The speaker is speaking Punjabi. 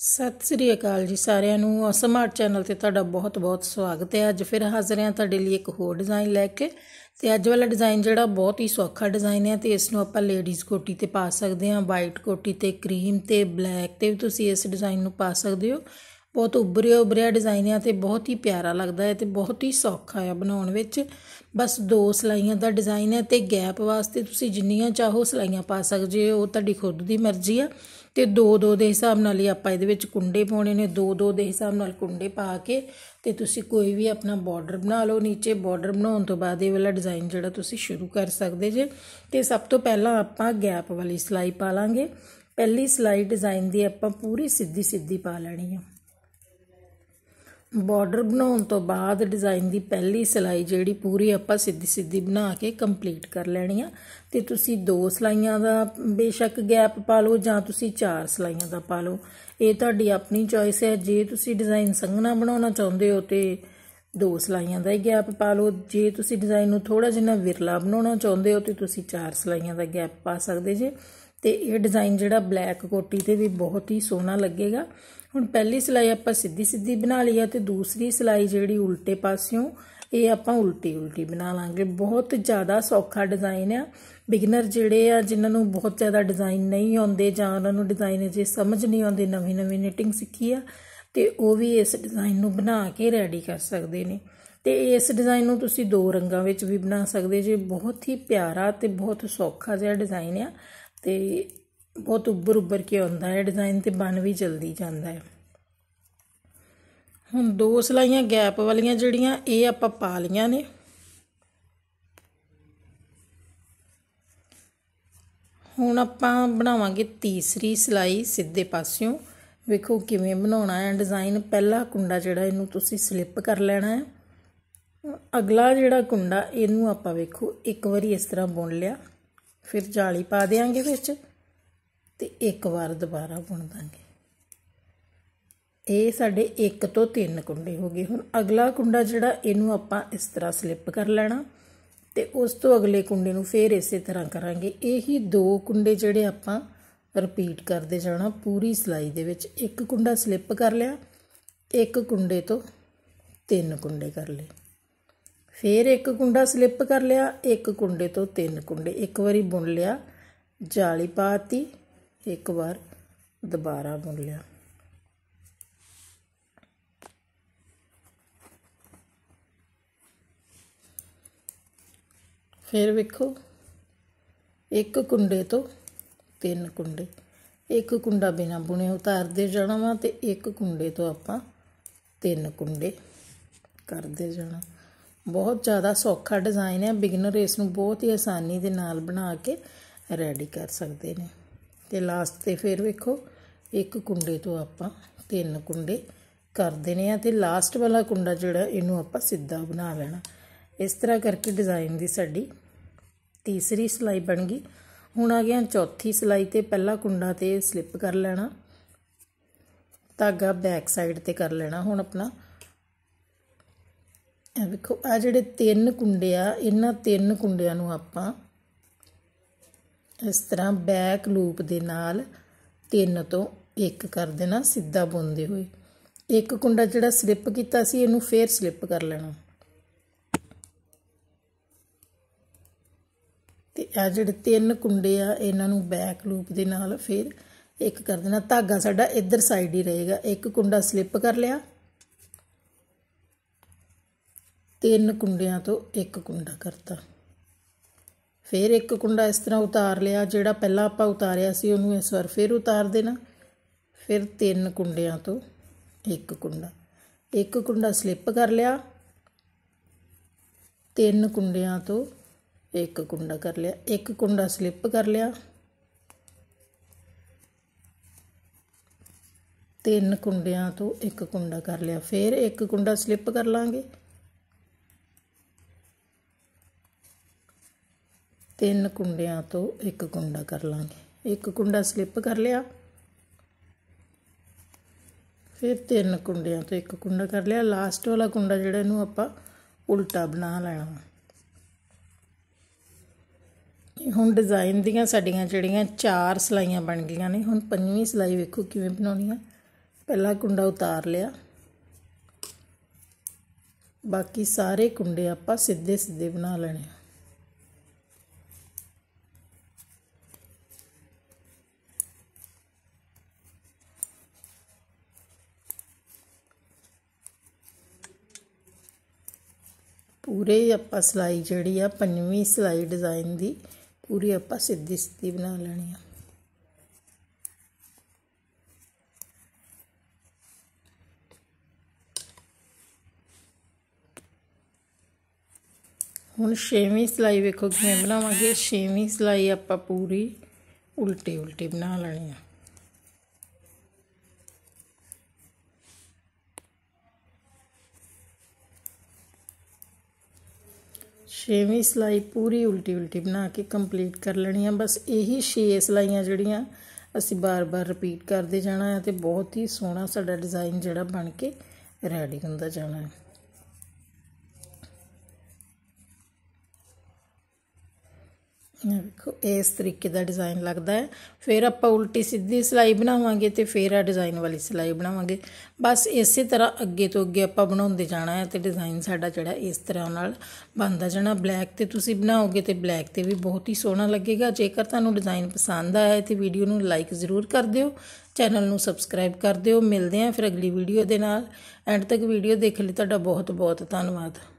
ਸਤਿ ਸ੍ਰੀ ਅਕਾਲ ਜੀ ਸਾਰਿਆਂ ਨੂੰ ਔਸਮ ਚੈਨਲ ਤੇ ਤੁਹਾਡਾ ਬਹੁਤ-ਬਹੁਤ ਸਵਾਗਤ ਹੈ ਅੱਜ ਫਿਰ ਹਾਜ਼ਰ ਹਾਂ ਤੁਹਾਡੇ ਲਈ ਇੱਕ ਹੋਰ ਡਿਜ਼ਾਈਨ ਲੈ ਕੇ ਤੇ ਅੱਜ ਵਾਲਾ ਡਿਜ਼ਾਈਨ ਜਿਹੜਾ ਬਹੁਤ ਹੀ ਸੌਖਾ ਡਿਜ਼ਾਈਨ ਹੈ ਤੇ ਇਸ ਨੂੰ ਆਪਾਂ ਲੇਡੀਜ਼ ਕੋਟੀ ਤੇ ਪਾ ਸਕਦੇ ਹਾਂ ਵਾਈਟ ਕੋਟੀ ਤੇ ਕਰੀਮ ਤੇ ਬਲੈਕ ਤੇ ਵੀ ਤੁਸੀਂ ਇਸ ਡਿਜ਼ਾਈਨ ਨੂੰ ਪਾ ਸਕਦੇ ਹੋ ਬਹੁਤ ਉੱਭਰਿਆ ਉੱਭਰਿਆ ਡਿਜ਼ਾਈਨ ਆ ਤੇ ਬਹੁਤ ਹੀ ਪਿਆਰਾ ਲੱਗਦਾ ਹੈ ਤੇ ਬਹੁਤ ਹੀ ਸੌਖਾ ਹੈ ਬਣਾਉਣ ਵਿੱਚ ਬਸ ਦੋ ਸਲਾਈਆਂ ਦਾ ਡਿਜ਼ਾਈਨ ਹੈ ਤੇ ਗੈਪ ਵਾਸਤੇ ਤੁਸੀਂ ਜਿੰਨੀਆਂ ਚਾਹੋ ਸਲਾਈਆਂ ਪਾ ਸਕਦੇ ਹੋ ਉਹ ਤੁਹਾਡੀ ਖੁਦ ਦੀ ਮਰਜ਼ੀ ਆ ਤੇ ਦੋ ਦੋ ਦੇ ਹਿਸਾਬ ਨਾਲ ਹੀ ਆਪਾਂ ਇਹਦੇ ਵਿੱਚ ਕੁੰਡੇ ਪਾਉਣੇ ਨੇ ਦੋ ਦੋ ਦੇ ਹਿਸਾਬ ਨਾਲ ਕੁੰਡੇ ਪਾ ਕੇ ਤੇ ਤੁਸੀਂ ਕੋਈ ਵੀ ਆਪਣਾ ਬਾਰਡਰ ਬਣਾ ਲਓ ਨੀਚੇ ਬਾਰਡਰ ਬਣਾਉਣ ਤੋਂ ਬਾਅਦ ਇਹ ਵਾਲਾ ਡਿਜ਼ਾਈਨ ਜਿਹੜਾ ਤੁਸੀਂ ਸ਼ੁਰੂ ਕਰ ਸਕਦੇ ਜੇ ਤੇ ਸਭ ਤੋਂ ਪਹਿਲਾਂ ਆਪਾਂ ਗੈਪ ਵਾਲੀ ਸਲਾਈ ਪਾ ਲਾਂਗੇ ਪਹਿਲੀ ਸਲਾਈ ਡਿਜ਼ਾਈਨ ਦੀ ਆਪਾਂ ਪੂਰੀ ਸਿੱਧੀ ਸਿੱਧੀ ਪਾ ਲੈਣੀ ਹੈ ਬਾਰਡਰ ਬਣਾਉਣ ਤੋਂ ਬਾਅਦ ਡਿਜ਼ਾਈਨ ਦੀ ਪਹਿਲੀ ਸਲਾਈ ਜਿਹੜੀ ਪੂਰੀ ਆਪਾਂ ਸਿੱਧੀ ਸਿੱਧੀ ਬਣਾ ਕੇ ਕੰਪਲੀਟ ਕਰ ਲੈਣੀ ਆ ਤੇ ਤੁਸੀਂ ਦੋ ਸਲਾਈਆਂ ਦਾ ਬੇਸ਼ੱਕ ਗੈਪ ਪਾ ਲਓ ਜਾਂ ਤੁਸੀਂ ਚਾਰ ਸਲਾਈਆਂ ਦਾ ਪਾ ਲਓ ਇਹ ਤੁਹਾਡੀ ਆਪਣੀ ਚੋਇਸ ਹੈ ਜੇ ਤੁਸੀਂ ਡਿਜ਼ਾਈਨ ਸੰਘਣਾ ਬਣਾਉਣਾ ਚਾਹੁੰਦੇ ਹੋ ਤੇ ਦੋ ਸਲਾਈਆਂ ਦਾ ਹੀ ਗੈਪ ਪਾ ਲਓ ਜੇ ਤੁਸੀਂ ਡਿਜ਼ਾਈਨ ਨੂੰ ਥੋੜਾ ਜਿਹਾ ਵਿਰਲਾ ਬਣਾਉਣਾ ਚਾਹੁੰਦੇ ਹੋ ਤੇ ਤੁਸੀਂ ਚਾਰ ਸਲਾਈਆਂ ਦਾ ਗੈਪ ਪਾ ਸਕਦੇ ਜੇ ਤੇ ਇਹ ਡਿਜ਼ਾਈਨ ਜਿਹੜਾ ਬਲੈਕ ਕੋਟੀ ਤੇ ਵੀ ਬਹੁਤ ਹੀ ਸੋਹਣਾ ਲੱਗੇਗਾ ਹੁਣ ਪਹਿਲੀ ਸਿਲਾਈ ਆਪਾਂ ਸਿੱਧੀ ਸਿੱਧੀ ਬਣਾ ਲਈ ਹੈ ਤੇ ਦੂਸਰੀ ਸਿਲਾਈ ਜਿਹੜੀ ਉਲਟੇ ਪਾਸਿਓਂ ਇਹ ਆਪਾਂ ਉਲਟੀ ਉਲਟੀ ਬਣਾ ਲਾਂਗੇ ਬਹੁਤ ਜ਼ਿਆਦਾ ਸੌਖਾ ਡਿਜ਼ਾਈਨ ਆ ਬਿਗਨਰ ਜਿਹੜੇ ਆ ਜਿਨ੍ਹਾਂ ਨੂੰ ਬਹੁਤ ਜ਼ਿਆਦਾ ਡਿਜ਼ਾਈਨ ਨਹੀਂ ਆਉਂਦੇ ਜਾਂ ਉਹਨਾਂ ਨੂੰ ਡਿਜ਼ਾਈਨ ਜੇ ਸਮਝ ਨਹੀਂ ਆਉਂਦੇ ਨਵੀਂ ਨਵੀਂ ਨਿਟਿੰਗ ਸਿੱਖੀ ਆ ਤੇ ਉਹ ਵੀ ਇਸ ਡਿਜ਼ਾਈਨ ਨੂੰ ਬਣਾ ਕੇ ਰੈਡੀ ਕਰ ਸਕਦੇ ਨੇ ਤੇ ਇਸ ਡਿਜ਼ਾਈਨ ਨੂੰ ਤੁਸੀਂ ਦੋ ਰੰਗਾਂ ਵਿੱਚ ਵੀ ਬਣਾ ਸਕਦੇ ਜੇ ਬਹੁਤ ਹੀ ਪਿਆਰਾ ਤੇ ਬਹੁਤ ਸੌਖਾ ਜਿਹਾ ਡਿਜ਼ਾਈਨ ਆ ਤੇ ਬਹੁਤ ਉੱਭਰ ਉੱਭਰ ਕੇ ਆਉਂਦਾ ਹੈ ਡਿਜ਼ਾਈਨ ਤੇ ਬਣ ਵੀ ਜਲਦੀ ਜਾਂਦਾ ਹੈ ਹੁਣ ਦੋ ਸਲਾਈਆਂ ਗੈਪ ਵਾਲੀਆਂ ਜਿਹੜੀਆਂ ਇਹ ਆਪਾਂ ਪਾ ਲੀਆਂ ਨੇ ਹੁਣ ਆਪਾਂ ਬਣਾਵਾਂਗੇ ਤੀਸਰੀ ਸਲਾਈ ਸਿੱਧੇ ਪਾਸਿਓਂ ਵੇਖੋ ਕਿਵੇਂ ਬਣਾਉਣਾ ਹੈ ਡਿਜ਼ਾਈਨ ਪਹਿਲਾ ਕੁੰਡਾ ਜਿਹੜਾ ਇਹਨੂੰ ਤੁਸੀਂ ਸਲਿੱਪ ਕਰ ਲੈਣਾ ਹੈ ਅਗਲਾ ਜਿਹੜਾ ਕੁੰਡਾ ਇਹਨੂੰ ਆਪਾਂ ਵੇਖੋ ਇੱਕ ਵਾਰੀ ਇਸ ਤਰ੍ਹਾਂ ਬੁਣ ਲਿਆ ਫਿਰ ਜਾਲੀ ਪਾ ਦੇਾਂਗੇ ਵਿੱਚ ਤੇ ਇੱਕ ਵਾਰ ਦੁਬਾਰਾ ਬੁਣ ਦਾਂਗੇ ਇਹ ਸਾਡੇ 1 ਤੋਂ 3 ਕੁੰਡੇ ਹੋ ਗਏ ਹੁਣ ਅਗਲਾ ਕੁੰਡਾ ਜਿਹੜਾ ਇਹਨੂੰ ਆਪਾਂ ਇਸ ਤਰ੍ਹਾਂ ਸਲਿੱਪ ਕਰ ਲੈਣਾ ਤੇ ਉਸ ਤੋਂ ਅਗਲੇ ਕੁੰਡੇ ਨੂੰ ਫੇਰ ਇਸੇ ਤਰ੍ਹਾਂ ਕਰਾਂਗੇ ਇਹੀ ਦੋ ਕੁੰਡੇ ਜਿਹੜੇ ਆਪਾਂ ਰਿਪੀਟ ਕਰਦੇ ਜਾਣਾ ਪੂਰੀ ਸਲਾਈ ਦੇ ਵਿੱਚ ਇੱਕ ਕੁੰਡਾ ਸਲਿੱਪ ਕਰ ਲਿਆ ਇੱਕ ਕੁੰਡੇ ਤੋਂ ਤਿੰਨ ਕੁੰਡੇ ਕਰ ਲਏ ਫਿਰ ਇੱਕ ਕੁੰਡਾ ਸਲਿੱਪ ਕਰ ਲਿਆ ਇੱਕ ਕੁੰਡੇ ਤੋਂ ਤਿੰਨ ਕੁੰਡੇ ਇੱਕ ਵਾਰੀ ਬੁਣ ਲਿਆ ਜਾਲੀ ਪਾਤੀ ਇੱਕ ਵਾਰ ਦੁਬਾਰਾ ਬੁਣ ਲਿਆ ਫਿਰ ਵੇਖੋ ਇੱਕ ਕੁੰਡੇ ਤੋਂ ਤਿੰਨ ਕੁੰਡੇ ਇੱਕ ਕੁੰਡਾ ਬਿਨਾ ਬੁਣੇ ਉਤਾਰਦੇ ਜਾਣਾ ਵਾ ਤੇ ਇੱਕ ਕੁੰਡੇ ਤੋਂ ਆਪਾਂ ਤਿੰਨ ਕੁੰਡੇ ਕਰਦੇ ਜਾਣਾ ਬਹੁਤ ਜ਼ਿਆਦਾ ਸੌਖਾ ਡਿਜ਼ਾਈਨ ਹੈ ਬਿਗਨਰ ਇਸ ਨੂੰ ਬਹੁਤ ਹੀ ਆਸਾਨੀ ਦੇ ਨਾਲ ਬਣਾ ਕੇ ਰੈਡੀ ਕਰ ਸਕਦੇ ਨੇ ਤੇ ਲਾਸਟ ਤੇ ਫਿਰ ਵੇਖੋ ਇੱਕ ਕੁੰਡੇ ਤੋਂ ਆਪਾਂ ਤਿੰਨ ਕੁੰਡੇ ਕਰ ਦੇਣੇ ਆ ਤੇ ਲਾਸਟ ਵਾਲਾ ਕੁੰਡਾ ਜਿਹੜਾ ਇਹਨੂੰ ਆਪਾਂ ਸਿੱਧਾ ਬਣਾ ਲੈਣਾ ਇਸ ਤਰ੍ਹਾਂ ਕਰਕੇ ਡਿਜ਼ਾਈਨ ਦੀ ਸਾਡੀ ਤੀਸਰੀ ਸਲਾਈ ਬਣ ਗਈ ਹੁਣ ਆ ਗਿਆ ਚੌਥੀ ਸਲਾਈ ਤੇ ਪਹਿਲਾ ਕੁੰਡਾ ਤੇ ਸਲਿੱਪ ਕਰ ਲੈਣਾ ਧਾਗਾ ਬੈਕ ਸਾਈਡ ਤੇ ਕਰ ਲੈਣਾ ਹੁਣ ਆਪਣਾ ਦੇਖੋ ਆ ਜਿਹੜੇ ਤਿੰਨ ਕੁੰਡੇ ਆ ਇਹਨਾਂ ਤਿੰਨ ਕੁੰਡਿਆਂ ਨੂੰ ਆਪਾਂ ਇਸ ਤਰ੍ਹਾਂ ਬੈਕ ਲੂਪ ਦੇ ਨਾਲ ਤਿੰਨ ਤੋਂ ਇੱਕ ਕਰ ਦੇਣਾ ਸਿੱਧਾ ਬੁੰਦੇ ਹੋਏ ਇੱਕ ਕੁੰਡਾ ਜਿਹੜਾ ਸਲਿੱਪ ਕੀਤਾ ਸੀ ਇਹਨੂੰ ਫੇਰ ਸਲਿੱਪ ਕਰ ਲੈਣਾ ਤੇ ਆ ਜਿਹੜੇ ਤਿੰਨ ਕੁੰਡੇ ਆ ਇਹਨਾਂ ਨੂੰ ਬੈਕ ਲੂਪ ਦੇ ਨਾਲ ਫੇਰ ਇੱਕ ਕਰ ਦੇਣਾ ਧਾਗਾ ਸਾਡਾ ਇੱਧਰ ਸਾਈਡ ਹੀ ਰਹੇਗਾ ਇੱਕ ਕੁੰਡਾ ਸਲਿੱਪ ਕਰ ਲਿਆ ਤਿੰਨ ਕੁੰਡਿਆਂ ਤੋਂ ਇੱਕ ਕੁੰਡਾ ਕਰਤਾ ਫਿਰ ਇੱਕ ਕੁੰਡਾ ਇਸ ਤਰ੍ਹਾਂ ਉਤਾਰ ਲਿਆ ਜਿਹੜਾ ਪਹਿਲਾਂ ਆਪਾਂ ਉਤਾਰਿਆ ਸੀ ਉਹਨੂੰ ਇਸ ਵਾਰ ਫਿਰ ਉਤਾਰ ਦੇਣਾ ਫਿਰ ਤਿੰਨ ਕੁੰਡਿਆਂ ਤੋਂ ਇੱਕ ਕੁੰਡਾ ਇੱਕ ਕੁੰਡਾ ਸਲਿੱਪ ਕਰ ਲਿਆ ਤਿੰਨ ਕੁੰਡਿਆਂ ਤੋਂ ਇੱਕ ਕੁੰਡਾ ਕਰ ਲਿਆ ਇੱਕ ਕੁੰਡਾ ਸਲਿੱਪ ਕਰ ਲਿਆ ਤਿੰਨ ਕੁੰਡਿਆਂ ਤੋਂ ਇੱਕ ਕੁੰਡਾ ਕਰ ਲਿਆ ਫਿਰ ਇੱਕ ਕੁੰਡਾ ਸਲਿੱਪ ਕਰ ਲਾਂਗੇ ਤਿੰਨ ਕੁੰਡਿਆਂ ਤੋਂ ਇੱਕ ਕੁੰਡਾ ਕਰ ਲਾਂਗੇ ਇੱਕ ਕੁੰਡਾ ਸਲਿੱਪ ਕਰ ਲਿਆ ਫਿਰ ਤਿੰਨ ਕੁੰਡਿਆਂ ਤੋਂ ਇੱਕ ਕੁੰਡਾ ਕਰ ਲਿਆ ਲਾਸਟ ਵਾਲਾ ਕੁੰਡਾ ਜਿਹੜਾ ਇਹਨੂੰ ਆਪਾਂ ਉਲਟਾ ਬਣਾ ਲੈਣਾ ਹੁਣ ਡਿਜ਼ਾਈਨ ਦੀਆਂ ਸਾਡੀਆਂ ਜਿਹੜੀਆਂ ਚਾਰ ਸਲਾਈਆਂ ਬਣ ਗਈਆਂ ਨੇ ਹੁਣ ਪੰਜਵੀਂ ਸਲਾਈ ਵੇਖੋ ਕਿਵੇਂ ਬਣਾਉਣੀ ਆ ਪਹਿਲਾ ਕੁੰਡਾ ਉਤਾਰ ਲਿਆ ਬਾਕੀ ਸਾਰੇ ਕੁੰਡੇ ਆਪਾਂ ਸਿੱਧੇ ਸਿੱਧੇ ਬਣਾ ਲੈਣੇ ਪੂਰੇ ਆਪਾਂ ਸਲਾਈ ਜਿਹੜੀ ਆ ਪੰਜਵੀਂ ਸਲਾਈ ਡਿਜ਼ਾਈਨ ਦੀ ਪੂਰੀ ਆਪਾਂ ਸਿੱਧੀ ਸਿੱਧੀ ਬਣਾ ਲੈਣੀ ਆ ਹੁਣ 6ਵੀਂ ਸਲਾਈ ਵੇਖੋ ਕਿਵੇਂ ਬਣਾਵਾਂਗੇ 6ਵੀਂ ਸਲਾਈ ਆਪਾਂ ਪੂਰੀ ਉਲਟੇ ਉਲਟੇ ਬਣਾ ਲੈਣੀ ਆ ਛੇਵੀਂ ਸਲਾਈ ਪੂਰੀ ਉਲਟੀ ਉਲਟੀ ਬਣਾ ਕੇ ਕੰਪਲੀਟ ਕਰ ਲੈਣੀ ਆ ਬਸ ਇਹੀ 6 ਸਲਾਈਆਂ ਜਿਹੜੀਆਂ ਅਸੀਂ ਬਾਰ-ਬਾਰ ਰਿਪੀਟ ਕਰਦੇ ਜਾਣਾ ਹੈ ਤੇ ਬਹੁਤ ਹੀ ਸੋਹਣਾ ਸਾਡਾ ਡਿਜ਼ਾਈਨ ਜਿਹੜਾ ਬਣ ਕੇ ਰੈਡੀ ਹੁੰਦਾ ਜਾਣਾ ਹੈ ਦੇਖੋ ਇਸ ਤਰੀਕੇ ਦਾ ਡਿਜ਼ਾਈਨ ਲੱਗਦਾ ਹੈ ਫਿਰ ਆਪਾਂ ਉਲਟੀ ਸਿੱਧੀ ਸਿਲਾਈ ਬਣਾਵਾਂਗੇ ਤੇ ਫਿਰ ਆ ਡਿਜ਼ਾਈਨ ਵਾਲੀ ਸਿਲਾਈ ਬਣਾਵਾਂਗੇ ਬਸ ਇਸੇ ਤਰ੍ਹਾਂ ਅੱਗੇ ਤੋਂ ਅੱਗੇ ਆਪਾਂ ਬਣਾਉਂਦੇ ਜਾਣਾ ਹੈ ਤੇ ਡਿਜ਼ਾਈਨ ਸਾਡਾ ਜਿਹੜਾ ਇਸ ਤਰ੍ਹਾਂ ਨਾਲ ਬਣਦਾ ਜਾਣਾ ਬਲੈਕ ਤੇ ਤੁਸੀਂ ਬਣਾਓਗੇ ਤੇ ਬਲੈਕ ਤੇ ਵੀ ਬਹੁਤ ਹੀ ਸੋਹਣਾ ਲੱਗੇਗਾ ਜੇਕਰ ਤੁਹਾਨੂੰ ਡਿਜ਼ਾਈਨ ਪਸੰਦ ਆਇਆ ਤੇ ਵੀਡੀਓ ਨੂੰ ਲਾਈਕ ਜ਼ਰੂਰ ਕਰ ਦਿਓ ਚੈਨਲ ਨੂੰ ਸਬਸਕ੍ਰਾਈਬ ਕਰ ਦਿਓ ਮਿਲਦੇ ਆਂ ਫਿਰ ਅਗਲੀ ਵੀਡੀਓ ਦੇ ਨਾਲ ਐਂਡ ਤੱਕ ਵੀਡੀਓ ਦੇਖ ਲਈ ਤੁਹਾਡਾ ਬਹੁਤ ਬਹੁਤ ਧੰਨਵਾਦ